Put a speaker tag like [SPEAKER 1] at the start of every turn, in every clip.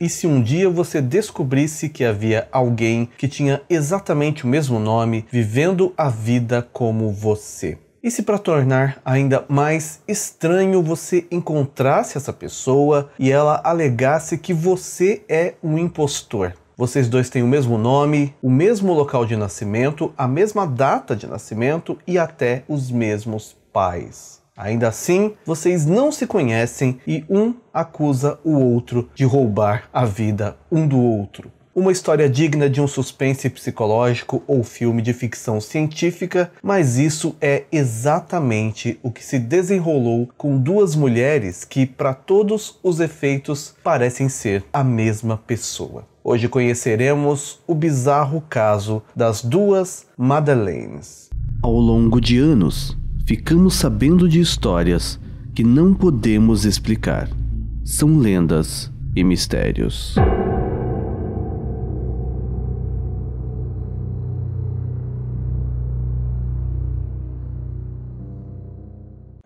[SPEAKER 1] E se um dia você descobrisse que havia alguém que tinha exatamente o mesmo nome, vivendo a vida como você? E se para tornar ainda mais estranho você encontrasse essa pessoa e ela alegasse que você é um impostor? Vocês dois têm o mesmo nome, o mesmo local de nascimento, a mesma data de nascimento e até os mesmos pais. Ainda assim, vocês não se conhecem e um acusa o outro de roubar a vida um do outro. Uma história digna de um suspense psicológico ou filme de ficção científica, mas isso é exatamente o que se desenrolou com duas mulheres que, para todos os efeitos, parecem ser a mesma pessoa. Hoje conheceremos o bizarro caso das duas Madeleines. Ao longo de anos, ficamos sabendo de histórias que não podemos explicar. São lendas e mistérios.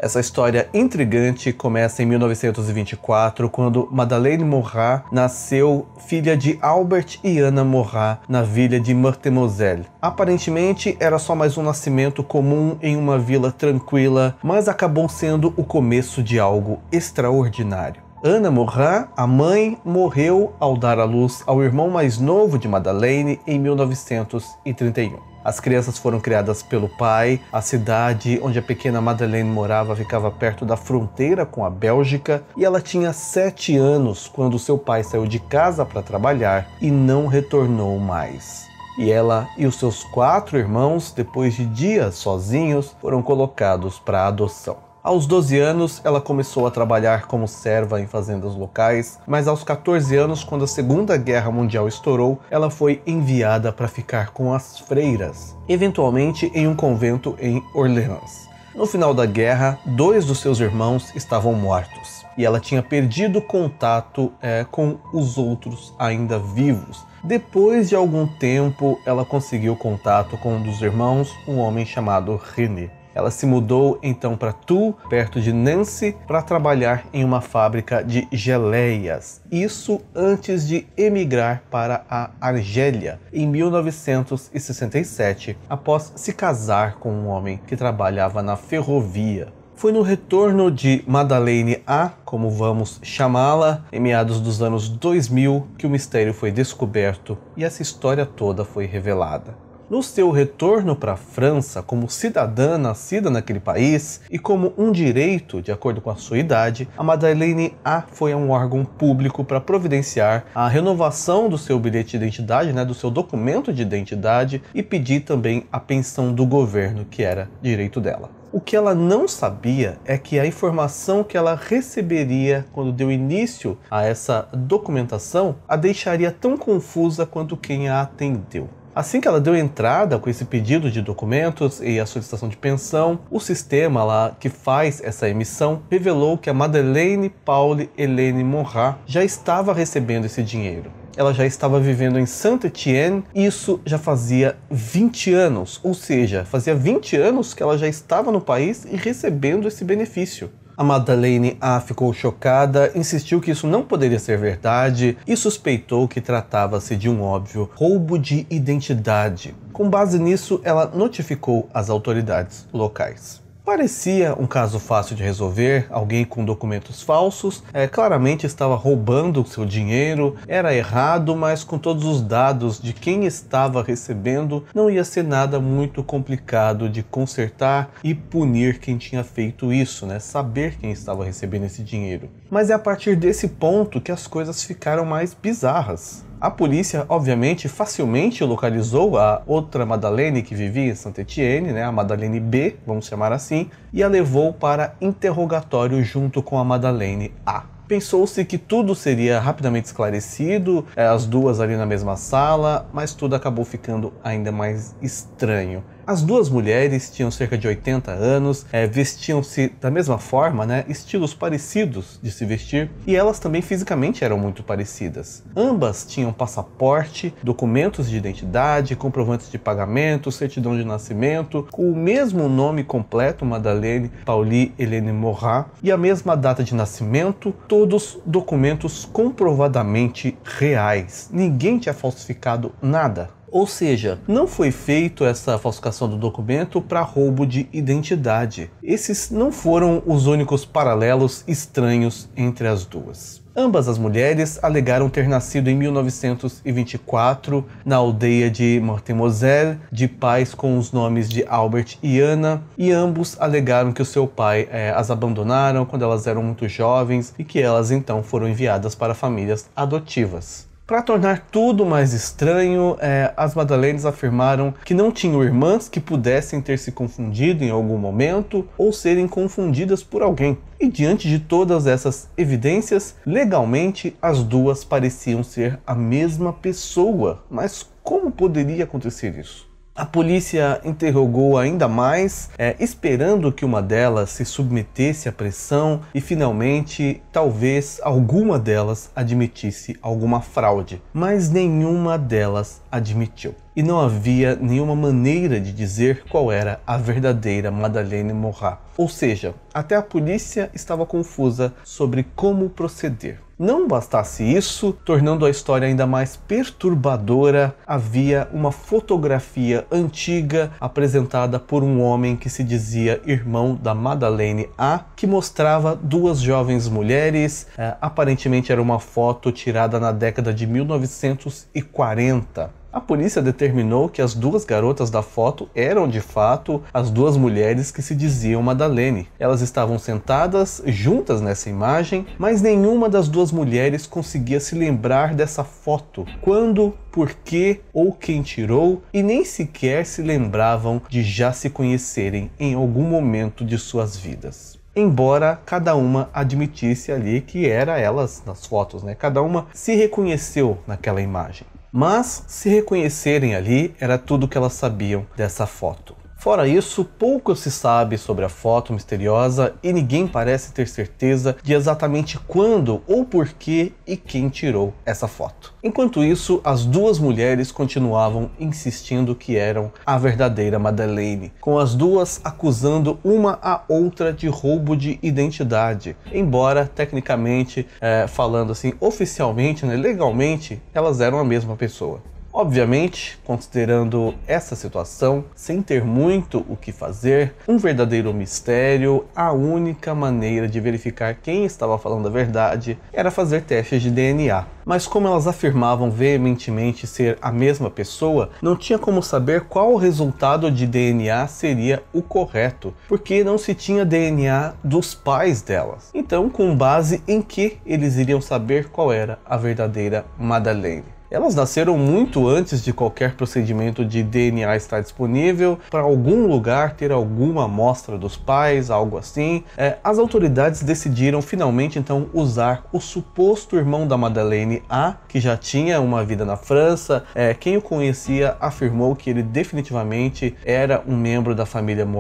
[SPEAKER 1] Essa história intrigante começa em 1924, quando Madeleine Morat nasceu filha de Albert e Anna Morat na vila de Meurthe-Moselle. Aparentemente era só mais um nascimento comum em uma vila tranquila, mas acabou sendo o começo de algo extraordinário. Anna Morin, a mãe, morreu ao dar à luz ao irmão mais novo de Madeleine em 1931. As crianças foram criadas pelo pai. A cidade onde a pequena Madeleine morava ficava perto da fronteira com a Bélgica e ela tinha sete anos quando seu pai saiu de casa para trabalhar e não retornou mais. E ela e os seus quatro irmãos, depois de dias sozinhos, foram colocados para adoção. Aos 12 anos, ela começou a trabalhar como serva em fazendas locais, mas aos 14 anos, quando a Segunda Guerra Mundial estourou, ela foi enviada para ficar com as freiras, eventualmente em um convento em Orleans. No final da guerra, dois dos seus irmãos estavam mortos e ela tinha perdido contato é, com os outros ainda vivos. Depois de algum tempo, ela conseguiu contato com um dos irmãos, um homem chamado René. Ela se mudou então para Tu, perto de Nancy, para trabalhar em uma fábrica de geleias. Isso antes de emigrar para a Argélia em 1967, após se casar com um homem que trabalhava na ferrovia. Foi no retorno de Madeleine A, como vamos chamá-la, em meados dos anos 2000, que o mistério foi descoberto e essa história toda foi revelada. No seu retorno para a França como cidadã nascida naquele país e como um direito, de acordo com a sua idade, a Madeleine A foi a um órgão público para providenciar a renovação do seu bilhete de identidade, né, do seu documento de identidade e pedir também a pensão do governo, que era direito dela. O que ela não sabia é que a informação que ela receberia quando deu início a essa documentação a deixaria tão confusa quanto quem a atendeu. Assim que ela deu entrada com esse pedido de documentos e a solicitação de pensão, o sistema lá que faz essa emissão revelou que a Madeleine Paule Helene Monrat já estava recebendo esse dinheiro ela já estava vivendo em Saint-Étienne, isso já fazia 20 anos, ou seja, fazia 20 anos que ela já estava no país e recebendo esse benefício. A Madeleine A ah, ficou chocada, insistiu que isso não poderia ser verdade e suspeitou que tratava-se de um óbvio roubo de identidade. Com base nisso, ela notificou as autoridades locais. Parecia um caso fácil de resolver, alguém com documentos falsos, é, claramente estava roubando seu dinheiro, era errado, mas com todos os dados de quem estava recebendo, não ia ser nada muito complicado de consertar e punir quem tinha feito isso, né? Saber quem estava recebendo esse dinheiro. Mas é a partir desse ponto que as coisas ficaram mais bizarras. A polícia, obviamente, facilmente localizou a outra Madalene que vivia em Saint-Étienne, né, a Madalene B, vamos chamar assim, e a levou para interrogatório junto com a Madalene A. Pensou-se que tudo seria rapidamente esclarecido, eh, as duas ali na mesma sala, mas tudo acabou ficando ainda mais estranho. As duas mulheres tinham cerca de 80 anos, é, vestiam-se da mesma forma, né, estilos parecidos de se vestir, e elas também fisicamente eram muito parecidas. Ambas tinham passaporte, documentos de identidade, comprovantes de pagamento, certidão de nascimento, com o mesmo nome completo, Madalene Pauli Helene Morat, e a mesma data de nascimento, todos documentos comprovadamente reais. Ninguém tinha falsificado nada. Ou seja, não foi feito essa falsificação do documento para roubo de identidade. Esses não foram os únicos paralelos estranhos entre as duas. Ambas as mulheres alegaram ter nascido em 1924 na aldeia de Mortemoiselle, de pais com os nomes de Albert e Anna, e ambos alegaram que o seu pai é, as abandonaram quando elas eram muito jovens e que elas então foram enviadas para famílias adotivas. Para tornar tudo mais estranho, é, as Madalenas afirmaram que não tinham irmãs que pudessem ter se confundido em algum momento ou serem confundidas por alguém. E diante de todas essas evidências, legalmente as duas pareciam ser a mesma pessoa. Mas como poderia acontecer isso? A polícia interrogou ainda mais, é, esperando que uma delas se submetesse à pressão e finalmente, talvez alguma delas admitisse alguma fraude, mas nenhuma delas admitiu e não havia nenhuma maneira de dizer qual era a verdadeira Madalene Morat. Ou seja, até a polícia estava confusa sobre como proceder. Não bastasse isso, tornando a história ainda mais perturbadora, havia uma fotografia antiga apresentada por um homem que se dizia irmão da Madalene A, que mostrava duas jovens mulheres. É, aparentemente era uma foto tirada na década de 1940. A polícia determinou que as duas garotas da foto eram de fato as duas mulheres que se diziam Madalene. Elas estavam sentadas juntas nessa imagem, mas nenhuma das duas mulheres conseguia se lembrar dessa foto, quando, por que ou quem tirou, e nem sequer se lembravam de já se conhecerem em algum momento de suas vidas embora cada uma admitisse ali que era elas nas fotos, né? Cada uma se reconheceu naquela imagem. Mas se reconhecerem ali, era tudo o que elas sabiam dessa foto. Fora isso, pouco se sabe sobre a foto misteriosa e ninguém parece ter certeza de exatamente quando ou porquê e quem tirou essa foto. Enquanto isso, as duas mulheres continuavam insistindo que eram a verdadeira Madeleine, com as duas acusando uma a outra de roubo de identidade, embora tecnicamente, é, falando assim, oficialmente, né, legalmente, elas eram a mesma pessoa. Obviamente, considerando essa situação, sem ter muito o que fazer, um verdadeiro mistério, a única maneira de verificar quem estava falando a verdade era fazer testes de DNA. Mas como elas afirmavam veementemente ser a mesma pessoa, não tinha como saber qual resultado de DNA seria o correto, porque não se tinha DNA dos pais delas. Então, com base em que eles iriam saber qual era a verdadeira Madeleine? Elas nasceram muito antes de qualquer procedimento de DNA estar disponível, para algum lugar ter alguma amostra dos pais, algo assim. É, as autoridades decidiram finalmente então usar o suposto irmão da Madeleine A, que já tinha uma vida na França. É, quem o conhecia afirmou que ele definitivamente era um membro da família Morin.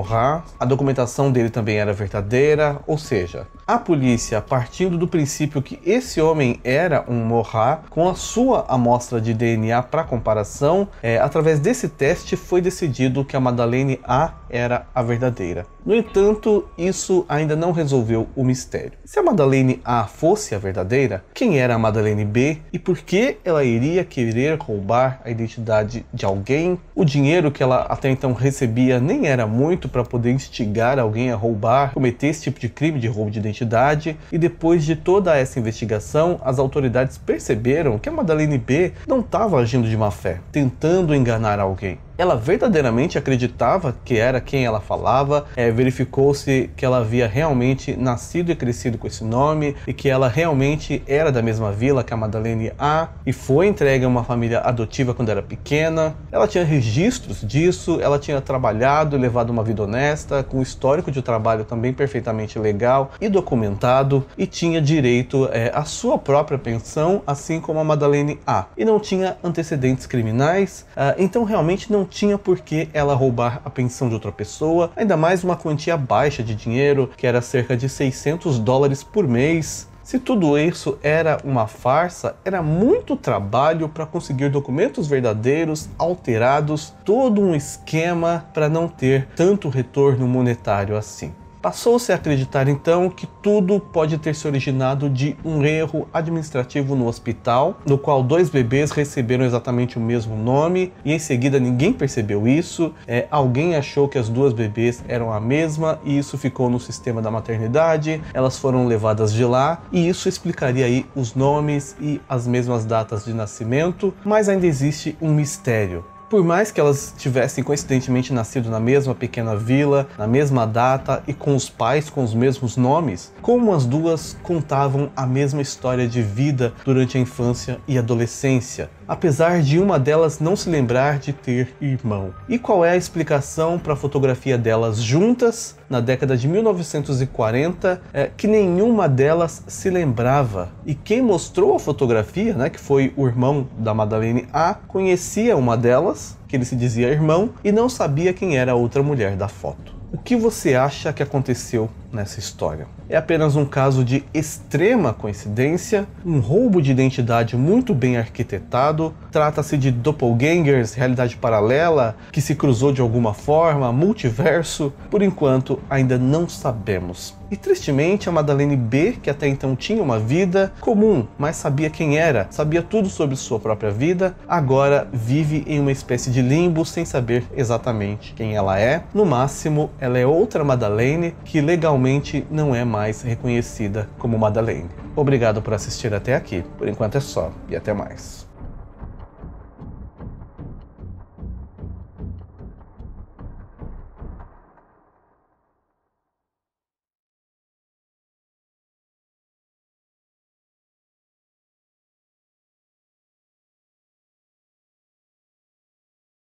[SPEAKER 1] A documentação dele também era verdadeira, ou seja, a polícia, partindo do princípio que esse homem era um Morin, com a sua amostra amostra de DNA para comparação, é, através desse teste foi decidido que a Madalene A era a verdadeira. No entanto, isso ainda não resolveu o mistério. Se a Madalene A fosse a verdadeira, quem era a Madalene B e por que ela iria querer roubar a identidade de alguém? O dinheiro que ela até então recebia nem era muito para poder instigar alguém a roubar, cometer esse tipo de crime de roubo de identidade. E depois de toda essa investigação, as autoridades perceberam que a Madalene B não estava agindo de má fé, tentando enganar alguém ela verdadeiramente acreditava que era quem ela falava, é, verificou-se que ela havia realmente nascido e crescido com esse nome e que ela realmente era da mesma vila que a Madalene A e foi entregue a uma família adotiva quando era pequena. Ela tinha registros disso, ela tinha trabalhado e levado uma vida honesta, com histórico de trabalho também perfeitamente legal e documentado e tinha direito é, à sua própria pensão, assim como a Madalene A. E não tinha antecedentes criminais, uh, então realmente não tinha por que ela roubar a pensão de outra pessoa, ainda mais uma quantia baixa de dinheiro, que era cerca de 600 dólares por mês. Se tudo isso era uma farsa, era muito trabalho para conseguir documentos verdadeiros, alterados, todo um esquema para não ter tanto retorno monetário assim. Passou-se a acreditar então que tudo pode ter se originado de um erro administrativo no hospital, no qual dois bebês receberam exatamente o mesmo nome e em seguida ninguém percebeu isso. É, alguém achou que as duas bebês eram a mesma e isso ficou no sistema da maternidade. Elas foram levadas de lá e isso explicaria aí os nomes e as mesmas datas de nascimento, mas ainda existe um mistério. Por mais que elas tivessem coincidentemente nascido na mesma pequena vila, na mesma data e com os pais com os mesmos nomes, como as duas contavam a mesma história de vida durante a infância e adolescência, apesar de uma delas não se lembrar de ter irmão. E qual é a explicação para a fotografia delas juntas na década de 1940, é, que nenhuma delas se lembrava? E quem mostrou a fotografia, né, que foi o irmão da Madalene A, conhecia uma delas, que ele se dizia irmão, e não sabia quem era a outra mulher da foto. O que você acha que aconteceu nessa história. É apenas um caso de extrema coincidência, um roubo de identidade muito bem arquitetado, trata-se de doppelgangers, realidade paralela, que se cruzou de alguma forma, multiverso, por enquanto ainda não sabemos. E tristemente, a Madalene B, que até então tinha uma vida comum, mas sabia quem era, sabia tudo sobre sua própria vida, agora vive em uma espécie de limbo sem saber exatamente quem ela é. No máximo, ela é outra Madalene que legalmente finalmente não é mais reconhecida como Madeleine. Obrigado por assistir até aqui. Por enquanto é só e até mais.